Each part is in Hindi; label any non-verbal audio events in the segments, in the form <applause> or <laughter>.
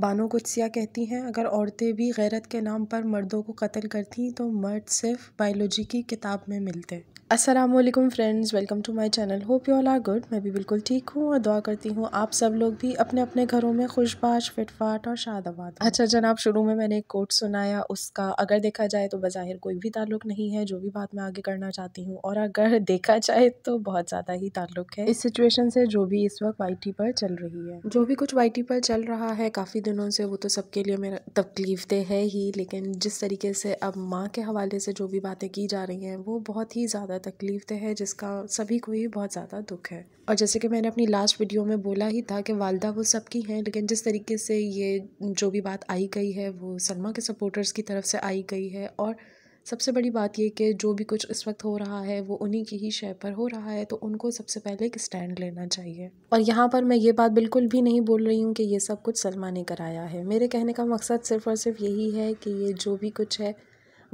बानो कुदसिया कहती हैं अगर औरतें भी गैरत के नाम पर मर्दों को कत्ल करती तो मर्द सिर्फ बायोलॉजी की किताब में मिलते असलम friends welcome to my channel hope you all are good मैं भी बिल्कुल ठीक हूँ और दुआ करती हूँ आप सब लोग भी अपने अपने घरों में खुशबाश फिटफाट और शादाबाद अच्छा जनाब शुरू में मैंने एक कोट सुनाया उसका अगर देखा जाए तो बज़ाहिर कोई भी ताल्लुक नहीं है जो भी बात मैं आगे करना चाहती हूँ और अगर <laughs> देखा जाए तो बहुत ज़्यादा ही ताल्लुक है इस सिचुएशन से जो भी इस वक्त वाई पर चल रही है जो भी कुछ वाई पर चल रहा है काफ़ी दिनों से वो तो सबके लिए मेरा तकलीफ दे है ही लेकिन जिस तरीके से अब माँ के हवाले से जो भी बातें की जा रही हैं वो बहुत ही ज़्यादा तकलीफ दे है जिसका सभी को ही बहुत ज़्यादा दुख है और जैसे कि मैंने अपनी लास्ट वीडियो में बोला ही था कि वालदा वो सबकी हैं लेकिन जिस तरीके से ये जो भी बात आई गई है वो सलमा के सपोर्टर्स की तरफ से आई गई है और सबसे बड़ी बात यह कि जो भी कुछ इस वक्त हो रहा है वो उन्हीं की ही शय पर हो रहा है तो उनको सबसे पहले एक स्टैंड लेना चाहिए और यहाँ पर मैं ये बात बिल्कुल भी नहीं बोल रही हूँ कि ये सब कुछ सलमा ने कराया है मेरे कहने का मकसद सिर्फ और सिर्फ यही है कि ये जो भी कुछ है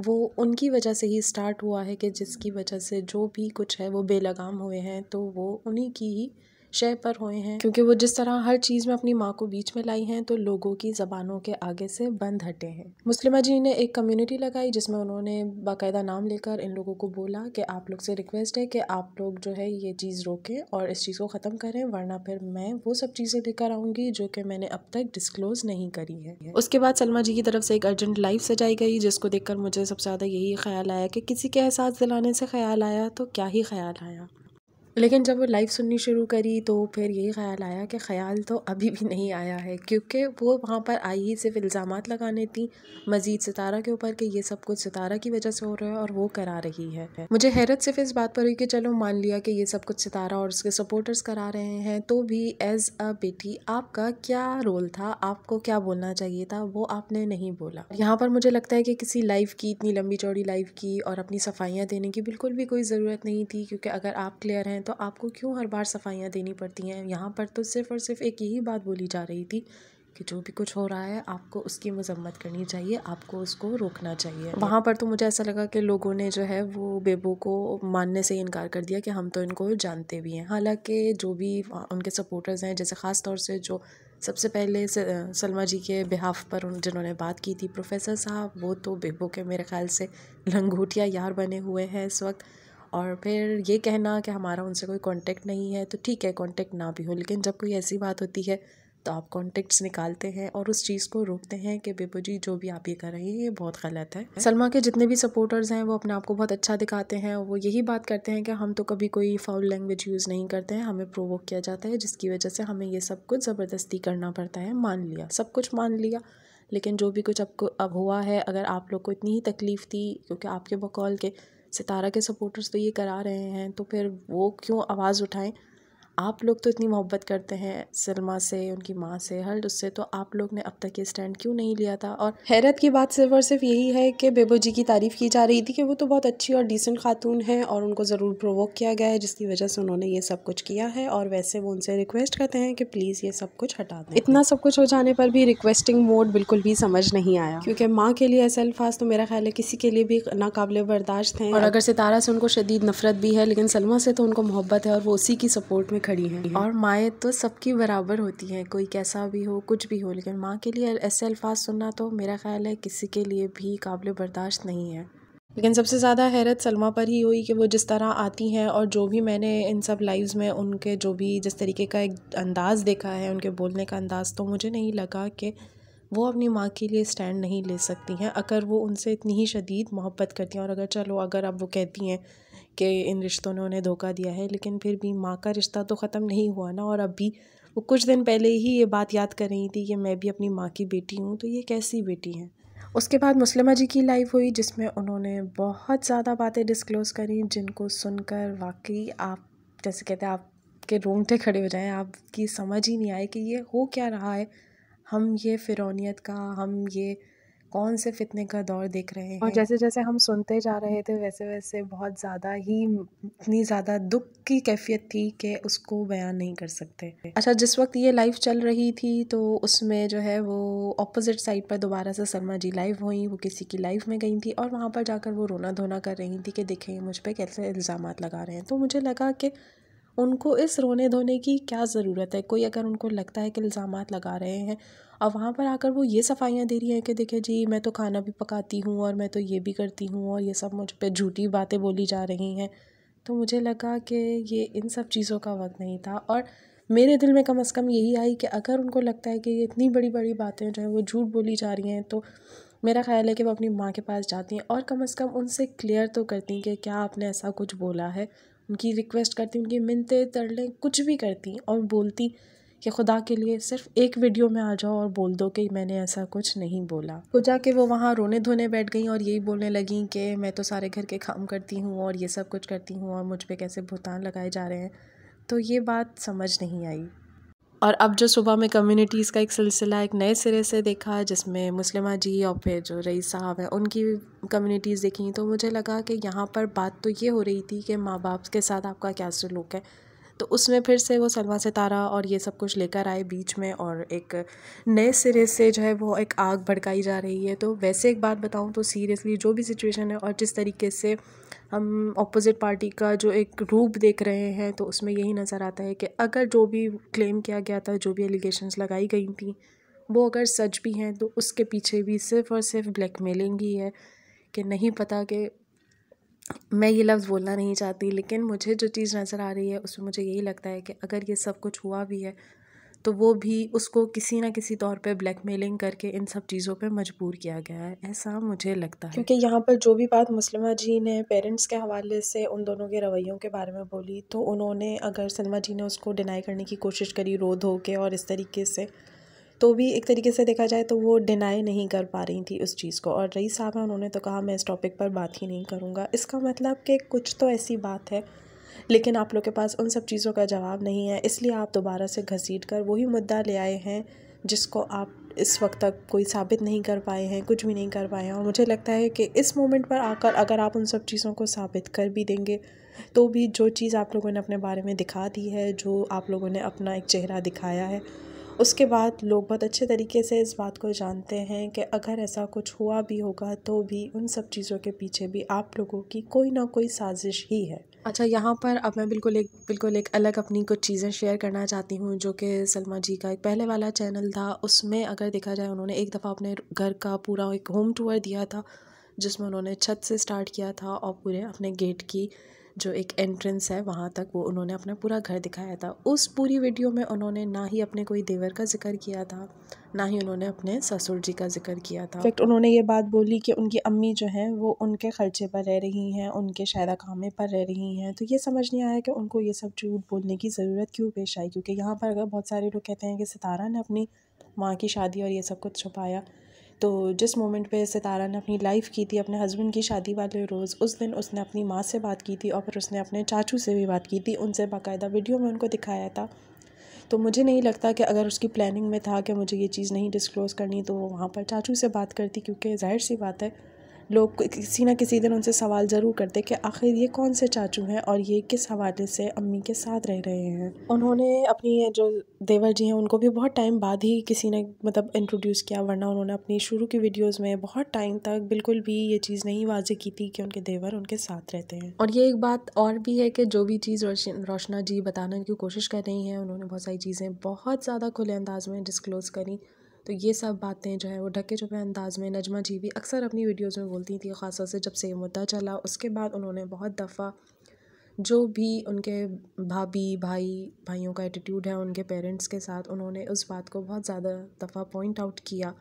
वो उनकी वजह से ही स्टार्ट हुआ है कि जिसकी वजह से जो भी कुछ है वो बेलगाम हुए हैं तो वो उन्हीं की ही शय पर हुए हैं क्योंकि वो जिस तरह हर चीज़ में अपनी माँ को बीच में लाई हैं तो लोगों की ज़बानों के आगे से बंद हटे हैं मुस्लिमा जी ने एक कम्युनिटी लगाई जिसमें उन्होंने बाकायदा नाम लेकर इन लोगों को बोला कि आप लोग से रिक्वेस्ट है कि आप लोग जो है ये चीज़ रोकें और इस चीज़ को ख़त्म करें वरना फिर मैं वो सब चीज़ें लेकर आऊँगी जो कि मैंने अब तक डिस्क्लोज़ नहीं करी है उसके बाद सलमा जी की तरफ से एक अर्जेंट लाइफ सजाई गई जिसको देखकर मुझे सबसे ज़्यादा यही ख्याल आया कि किसी के एहसास दिलाने से ख्याल आया तो क्या ही ख्याल आया लेकिन जब वो लाइव सुननी शुरू करी तो फिर यही ख्याल आया कि ख्याल तो अभी भी नहीं आया है क्योंकि वो वहाँ पर आई ही सिर्फ इल्ज़ाम लगाने थी मज़ीद सितारा के ऊपर कि ये सब कुछ सितारा की वजह से हो रहा है और वो करा रही है मुझे हैरत सिर्फ इस बात पर हुई कि चलो मान लिया कि ये सब कुछ सितारा और उसके सपोर्टर्स करा रहे हैं तो भी एज़ अ बेटी आपका क्या रोल था आपको क्या बोलना चाहिए था वो आपने नहीं बोला यहाँ पर मुझे लगता है कि किसी लाइफ की इतनी लंबी चौड़ी लाइफ की और अपनी सफाइयाँ देने की बिल्कुल भी कोई ज़रूरत नहीं थी क्योंकि अगर आप क्लियर हैं तो तो आपको क्यों हर बार सफाइयाँ देनी पड़ती हैं यहाँ पर तो सिर्फ़ और सिर्फ़ एक यही बात बोली जा रही थी कि जो भी कुछ हो रहा है आपको उसकी मजम्मत करनी चाहिए आपको उसको रोकना चाहिए वहाँ पर तो मुझे ऐसा लगा कि लोगों ने जो है वो बेबो को मानने से इनकार कर दिया कि हम तो इनको जानते भी हैं हालांकि जो भी उनके सपोर्टर्स हैं जैसे ख़ास तौर से जो सबसे पहले सलमा जी के बिहाफ पर उन जिन्होंने बात की थी प्रोफेसर साहब वो तो बेबो के मेरे ख्याल से लंगूटिया यार बने हुए हैं इस वक्त और फिर ये कहना कि हमारा उनसे कोई कांटेक्ट नहीं है तो ठीक है कांटेक्ट ना भी हो लेकिन जब कोई ऐसी बात होती है तो आप कॉन्टेक्ट्स निकालते हैं और उस चीज़ को रोकते हैं कि बेबू जी जो भी आप ये कर रहे हैं ये बहुत गलत है सलमा के जितने भी सपोर्टर्स हैं वो अपने आप को बहुत अच्छा दिखाते हैं वो यही बात करते हैं कि हम तो कभी कोई फाउल लैंग्वेज यूज़ नहीं करते हैं हमें प्रोवोक किया जाता है जिसकी वजह से हमें ये सब कुछ ज़बरदस्ती करना पड़ता है मान लिया सब कुछ मान लिया लेकिन जो भी कुछ आपको अब हुआ है अगर आप लोग को इतनी ही तकलीफ़ थी क्योंकि आपके बकौल के सितारा के सपोर्टर्स तो ये करा रहे हैं तो फिर वो क्यों आवाज़ उठाएं आप लोग तो इतनी मोहब्बत करते हैं सलमा से उनकी माँ से हर उससे तो आप लोग ने अब तक ये स्टैंड क्यों नहीं लिया था और हैरत की बात सिर्फ और सिर्फ यही है कि बेबो जी की तारीफ़ की जा रही थी कि वो तो बहुत अच्छी और डिसेंट खातून है और उनको ज़रूर प्रोवोक किया गया है जिसकी वजह से उन्होंने ये सब कुछ किया है और वैसे वो उनसे रिक्वेस्ट करते हैं कि प्लीज़ ये सब कुछ हटा दें इतना सब कुछ हो जाने पर भी रिक्वेस्टिंग मोड बिल्कुल भी समझ नहीं आया क्योंकि माँ के लिए ऐसे अल्फाज तो मेरा ख्याल है किसी के लिए भी नाकबिल बर्दाश्त हैं और अगर सितारा से उनको शदीद नफरत भी है लेकिन सलमा से तो उनको मोहब्बत है और वो उसी की सपोर्ट में खड़ी हैं और माएँ तो सबकी बराबर होती हैं कोई कैसा भी हो कुछ भी हो लेकिन माँ के लिए ऐसे अल्फाज सुनना तो मेरा ख्याल है किसी के लिए भी काबिल बर्दाश्त नहीं है लेकिन सबसे ज़्यादा हैरत सलमा पर ही हुई कि वो जिस तरह आती हैं और जो भी मैंने इन सब लाइव्स में उनके जो भी जिस तरीके का एक अंदाज़ देखा है उनके बोलने का अंदाज़ तो मुझे नहीं लगा कि वो अपनी माँ के लिए स्टैंड नहीं ले सकती हैं अगर वो उनसे इतनी ही शदीद मोहब्बत करती हैं और अगर चलो अगर अब वो कहती हैं कि इन रिश्तों ने उन्हें धोखा दिया है लेकिन फिर भी माँ का रिश्ता तो ख़त्म नहीं हुआ ना और अभी वो कुछ दिन पहले ही ये बात याद कर रही थी कि मैं भी अपनी माँ की बेटी हूँ तो ये कैसी बेटी हैं उसके बाद मुस्लिमा जी की लाइव हुई जिसमें उन्होंने बहुत ज़्यादा बातें डिस्क्लोज़ करी जिनको सुनकर वाकई आप जैसे कहते हैं आपके रोंगटे खड़े हो जाएं आपकी समझ ही नहीं आए कि ये हो क्या रहा है हम ये फ़िरौनीत का हम ये कौन से फितने का दौर देख रहे हैं और जैसे जैसे हम सुनते जा रहे थे वैसे वैसे बहुत ज़्यादा ही इतनी ज़्यादा दुख की कैफियत थी कि उसको बयान नहीं कर सकते अच्छा जिस वक्त ये लाइव चल रही थी तो उसमें जो है वो ऑपोजिट साइड पर दोबारा से शर्मा जी लाइव हुई वो किसी की लाइफ में गई थी और वहाँ पर जाकर वो रोना धोना कर रही थी कि देखें मुझ पर कैसे इल्ज़ाम लगा रहे हैं तो मुझे लगा कि उनको इस रोने धोने की क्या ज़रूरत है कोई अगर उनको लगता है कि इल्ज़ाम लगा रहे हैं और वहाँ पर आकर वो ये सफाइयाँ दे रही हैं कि देखिए जी मैं तो खाना भी पकाती हूँ और मैं तो ये भी करती हूँ और ये सब मुझ पर झूठी बातें बोली जा रही हैं तो मुझे लगा कि ये इन सब चीज़ों का वक्त नहीं था और मेरे दिल में कम अज़ कम यही आई कि अगर उनको लगता है कि ये इतनी बड़ी बड़ी बातें जो हैं वो झूठ बोली जा रही हैं तो मेरा ख्याल है कि वो अपनी माँ के पास जाती हैं और कम अज़ कम उनसे क्लियर तो करती हैं कि क्या आपने ऐसा कुछ बोला है उनकी रिक्वेस्ट करती उनकी मिनते तरले कुछ भी करती और बोलती कि खुदा के लिए सिर्फ एक वीडियो में आ जाओ और बोल दो कि मैंने ऐसा कुछ नहीं बोला तो जाके वो वहाँ रोने धोने बैठ गई और यही बोलने लगी कि मैं तो सारे घर के काम करती हूँ और ये सब कुछ करती हूँ और मुझ पर कैसे भुगतान लगाए जा रहे हैं तो ये बात समझ नहीं आई और अब जो सुबह में कम्युनिटीज़ का एक सिलसिला एक नए सिरे से देखा जिसमें मुस्लिमा जी और फिर जो रईस साहब हैं उनकी कम्युनिटीज़ देखी तो मुझे लगा कि यहाँ पर बात तो ये हो रही थी कि माँ बाप के साथ आपका क्या सलूक है तो उसमें फिर से वो सलमा सितारा और ये सब कुछ लेकर आए बीच में और एक नए सिरे से जो है वो एक आग भड़काई जा रही है तो वैसे एक बात बताऊँ तो सीरियसली जो भी सिचुएशन है और जिस तरीके से हम अपोज़िट पार्टी का जो एक रूप देख रहे हैं तो उसमें यही नज़र आता है कि अगर जो भी क्लेम किया गया था जो भी एलिगेशंस लगाई गई थी वो अगर सच भी हैं तो उसके पीछे भी सिर्फ़ और सिर्फ ब्लैकमेलिंग ही है कि नहीं पता कि मैं ये लफ्ज़ बोलना नहीं चाहती लेकिन मुझे जो चीज़ नज़र आ रही है उसमें मुझे यही लगता है कि अगर ये सब कुछ हुआ भी है तो वो भी उसको किसी ना किसी तौर पे ब्लैकमेलिंग करके इन सब चीज़ों पे मजबूर किया गया है ऐसा मुझे लगता है क्योंकि यहाँ पर जो भी बात मुस्लिमा जी ने पेरेंट्स के हवाले से उन दोनों के रवैयों के बारे में बोली तो उन्होंने अगर सलमा जी ने उसको डिनाई करने की कोशिश करी रो धो के और इस तरीके से तो भी एक तरीके से देखा जाए तो वो डिनाई नहीं कर पा रही थी उस चीज़ को और रही साहब हैं उन्होंने तो कहा मैं इस टॉपिक पर बात ही नहीं करूँगा इसका मतलब कि कुछ तो ऐसी बात है लेकिन आप लोग के पास उन सब चीज़ों का जवाब नहीं है इसलिए आप दोबारा से घसीट कर वही मुद्दा ले आए हैं जिसको आप इस वक्त तक कोई साबित नहीं कर पाए हैं कुछ भी नहीं कर पाए हैं और मुझे लगता है कि इस मोमेंट पर आकर अगर आप उन सब चीज़ों को साबित कर भी देंगे तो भी जो चीज़ आप लोगों ने अपने बारे में दिखा दी है जो आप लोगों ने अपना एक चेहरा दिखाया है उसके बाद लोग बहुत अच्छे तरीके से इस बात को जानते हैं कि अगर ऐसा कुछ हुआ भी होगा तो भी उन सब चीज़ों के पीछे भी आप लोगों की कोई ना कोई साजिश ही है अच्छा यहाँ पर अब मैं बिल्कुल एक बिल्कुल एक अलग अपनी कुछ चीज़ें शेयर करना चाहती हूँ जो कि सलमा जी का एक पहले वाला चैनल था उसमें अगर देखा जाए उन्होंने एक दफ़ा अपने घर का पूरा एक होम टूर दिया था जिसमें उन्होंने छत से स्टार्ट किया था और पूरे अपने गेट की जो एक एंट्रेंस है वहाँ तक वो उन्होंने अपना पूरा घर दिखाया था उस पूरी वीडियो में उन्होंने ना ही अपने कोई देवर का जिक्र किया था ना ही उन्होंने अपने ससुर जी का जिक्र किया था फैक्ट उन्होंने ये बात बोली कि उनकी अम्मी जो हैं वो उनके खर्चे पर रह रही हैं उनके शायद कामे पर रह रही हैं तो ये समझ नहीं आया कि उनको ये सब झूठ बोलने की ज़रूरत क्यों पेश आई क्योंकि यहाँ पर अगर बहुत सारे लोग कहते हैं कि सितारा ने अपनी माँ की शादी और ये सब कुछ छुपाया तो जिस मोमेंट पे सितारा ने अपनी लाइफ की थी अपने हस्बैंड की शादी वाले रोज़ उस दिन उसने अपनी माँ से बात की थी और फिर उसने अपने चाचू से भी बात की थी उनसे बाकायदा वीडियो में उनको दिखाया था तो मुझे नहीं लगता कि अगर उसकी प्लानिंग में था कि मुझे ये चीज़ नहीं डिस्क्लोज़ करनी तो वो वहाँ पर चाचू से बात करती क्योंकि जाहिर सी बात है लोग किसी ना किसी दिन उनसे सवाल ज़रूर करते कि आखिर ये कौन से चाचू हैं और ये किस हवाले से अम्मी के साथ रह रहे हैं उन्होंने अपनी जो देवर जी हैं उनको भी बहुत टाइम बाद ही किसी ने मतलब इंट्रोड्यूस किया वरना उन्होंने अपनी शुरू की वीडियोस में बहुत टाइम तक बिल्कुल भी ये चीज़ नहीं वाजे की थी कि उनके देवर उनके साथ रहते हैं और ये एक बात और भी है कि जो भी चीज़ रोशना जी बताने की कोशिश कर रही हैं उन्होंने बहुत सारी चीज़ें बहुत ज़्यादा खुले अंदाज में डिस्क्लोज़ करी तो ये सब बातें जो है वो ढके छुपे अंदाज में नजमा जी भी अक्सर अपनी वीडियोस में बोलती थी ख़ासतौर से जब से ये मुद्दा चला उसके बाद उन्होंने बहुत दफ़ा जो भी उनके भाभी भाई भाइयों का एटीट्यूड है उनके पेरेंट्स के साथ उन्होंने उस बात को बहुत ज़्यादा दफ़ा पॉइंट आउट किया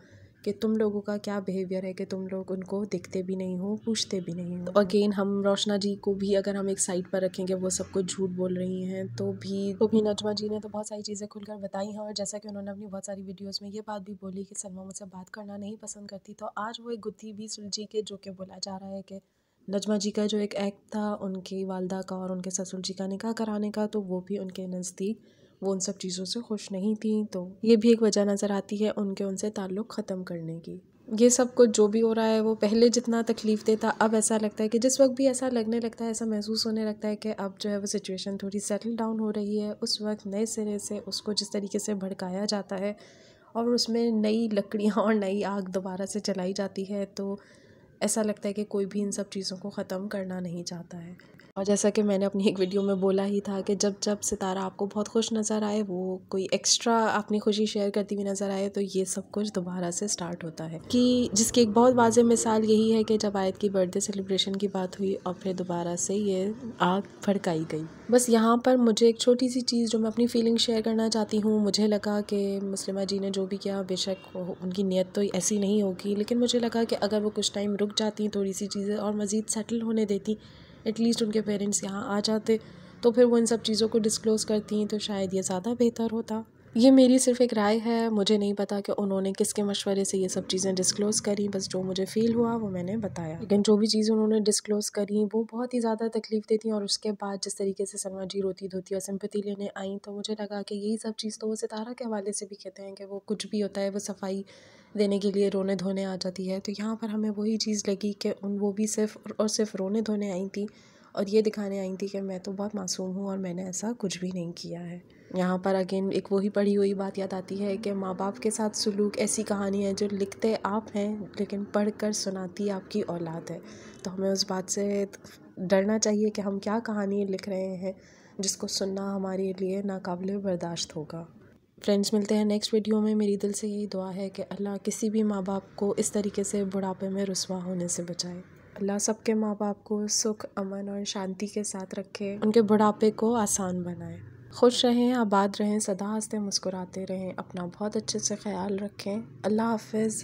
कि तुम लोगों का क्या बिहेवियर है कि तुम लोग उनको देखते भी नहीं हो पूछते भी नहीं हो अगेन तो हम रोशना जी को भी अगर हम एक साइड पर रखेंगे वो सब कुछ झूठ बोल रही हैं तो भी तो भी नजमा जी ने तो बहुत सारी चीज़ें खुलकर बताई हैं और जैसा कि उन्होंने अपनी बहुत सारी वीडियोज़ में ये बात भी बोली कि सलमा मुझसे बात करना नहीं पसंद करती तो आज वो एक गुत्थी भी सुलझी के जो कि बोला जा रहा है कि नजमा जी का जो एक एक्ट था उनकी वालदा का और उनके ससुर जी का निकाह कराने का तो वो भी उनके नज़दीक वो उन सब चीज़ों से खुश नहीं थी तो ये भी एक वजह नज़र आती है उनके उनसे ताल्लुक़ ख़त्म करने की ये सब कुछ जो भी हो रहा है वो पहले जितना तकलीफ़ देता अब ऐसा लगता है कि जिस वक्त भी ऐसा लगने लगता है ऐसा महसूस होने लगता है कि अब जो है वो सिचुएशन थोड़ी सेटल डाउन हो रही है उस वक्त नए सिरे से उसको जिस तरीके से भड़काया जाता है और उसमें नई लकड़ियाँ और नई आग दोबारा से चलाई जाती है तो ऐसा लगता है कि कोई भी इन सब चीज़ों को ख़त्म करना नहीं चाहता है और जैसा कि मैंने अपनी <laughs> एक वीडियो में बोला ही था कि जब जब सितारा आपको बहुत खुश नज़र आए वो कोई एक्स्ट्रा अपनी खुशी शेयर करती हुई नज़र आए तो ये सब कुछ दोबारा से स्टार्ट होता है कि जिसकी एक बहुत वाजह मिसाल यही है कि जब आयत की बर्थडे सेलिब्रेशन की बात हुई और फिर दोबारा से ये आग फड़काई गई बस यहाँ पर मुझे एक छोटी सी चीज़ जो मैं अपनी फीलिंग शेयर करना चाहती हूँ मुझे लगा कि मुस्लिमा जी ने जो भी किया बेशक उनकी नीयत तो ऐसी नहीं होगी लेकिन मुझे लगा कि अगर वो कुछ टाइम रुक जाती थोड़ी सी चीज़ें और मज़ीद सेटल होने देती एटलीस्ट उनके पेरेंट्स यहाँ आ जाते तो फिर वो इन सब चीज़ों को डिस्क्लोज़ करती हैं तो शायद ये ज़्यादा बेहतर होता ये मेरी सिर्फ एक राय है मुझे नहीं पता कि उन्होंने किसके मशवरे से ये सब चीज़ें डिस्क्लोज़ करी बस जो मुझे फ़ील हुआ वो मैंने बताया लेकिन जो भी चीज़ें उन्होंने डिस्क्लोज़ करी वो बहुत ही ज़्यादा तकलीफ़ देती और उसके बाद जिस तरीके से सलमा जी रोती धोती और सिंपति लेने आई तो मुझे लगा कि यही सब चीज़ तो वो सितारा के हवाले से भी कहते हैं कि वो कुछ भी होता है वो सफाई देने के लिए रोने धोने आ जाती है तो यहाँ पर हमें वही चीज़ लगी कि उन वो भी सिर्फ और सिर्फ रोने धोने आई थी और ये दिखाने आई थी कि मैं तो बहुत मासूम हूँ और मैंने ऐसा कुछ भी नहीं किया है यहाँ पर अगेन एक वही पढ़ी हुई बात याद आती है कि माँ बाप के साथ सलूक ऐसी कहानी है जो लिखते आप हैं लेकिन पढ़ कर सुनाती आपकी औलाद है तो हमें उस बात से डरना चाहिए कि हम क्या कहानी लिख रहे हैं जिसको सुनना हमारे लिए नाकबिल बर्दाश्त होगा फ्रेंड्स मिलते हैं नेक्स्ट वीडियो में मेरी दिल से यही दुआ है कि अल्लाह किसी भी माँ बाप को इस तरीके से बुढ़ापे में रसवा होने से बचाए अल्लाह सबके माँ बाप को सुख अमन और शांति के साथ रखे उनके बुढ़ापे को आसान बनाए खुश रहें आबाद रहें सदा हंसते मुस्कुराते रहें अपना बहुत अच्छे से ख्याल रखें अल्लाह हाफिज़